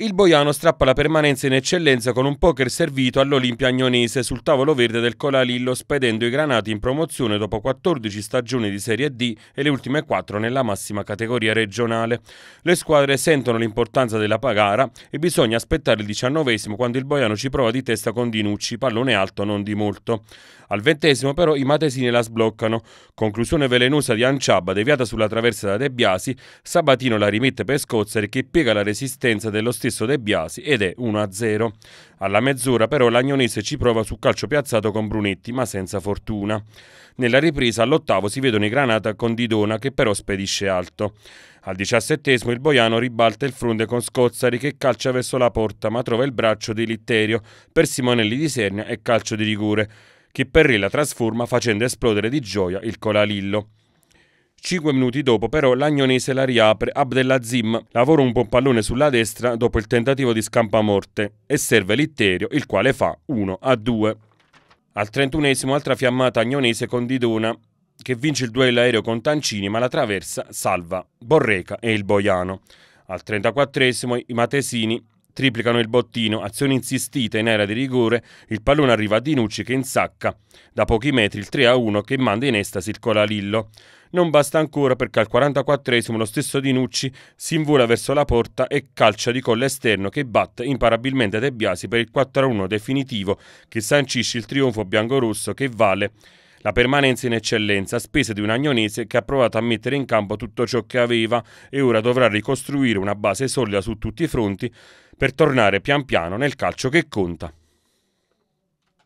Il Boiano strappa la permanenza in eccellenza con un poker servito all'Olimpia Agnonese sul tavolo verde del Colalillo, spedendo i granati in promozione dopo 14 stagioni di Serie D e le ultime 4 nella massima categoria regionale. Le squadre sentono l'importanza della pagara e bisogna aspettare il diciannovesimo quando il Boiano ci prova di testa con Dinucci, pallone alto non di molto. Al ventesimo però i matesini la sbloccano. Conclusione velenosa di Anciaba, deviata sulla traversa da De Biasi, Sabatino la rimette per Scozzari che piega la resistenza dello stile stesso De Biasi ed è 1-0. Alla mezz'ora però l'Agnonese ci prova su calcio piazzato con Brunetti ma senza fortuna. Nella ripresa all'ottavo si vedono i Granata con Didona che però spedisce alto. Al diciassettesimo il Boiano ribalta il fronte con Scozzari che calcia verso la porta ma trova il braccio di Litterio per Simonelli di Sernia e calcio di rigore che la trasforma facendo esplodere di gioia il Colalillo. Cinque minuti dopo però l'Agnonese la riapre Abdelazim, lavora un buon pallone sulla destra dopo il tentativo di scampamorte e serve Litterio il quale fa 1 a 2. Al 31 altra fiammata agnonese con Didona che vince il duello aereo con Tancini ma la traversa salva Borreca e il Boiano. Al 34 i Matesini Triplicano il bottino, azione insistita in area di rigore, il pallone arriva a Dinucci che insacca. Da pochi metri il 3-1 che manda in estasi il Colalillo. Non basta ancora perché al 44esimo lo stesso Dinucci si invola verso la porta e calcia di collo esterno che batte imparabilmente De Biasi per il 4-1 definitivo che sancisce il trionfo biancorosso che vale la permanenza in eccellenza a spese di un agnonese che ha provato a mettere in campo tutto ciò che aveva e ora dovrà ricostruire una base solida su tutti i fronti per tornare pian piano nel calcio che conta.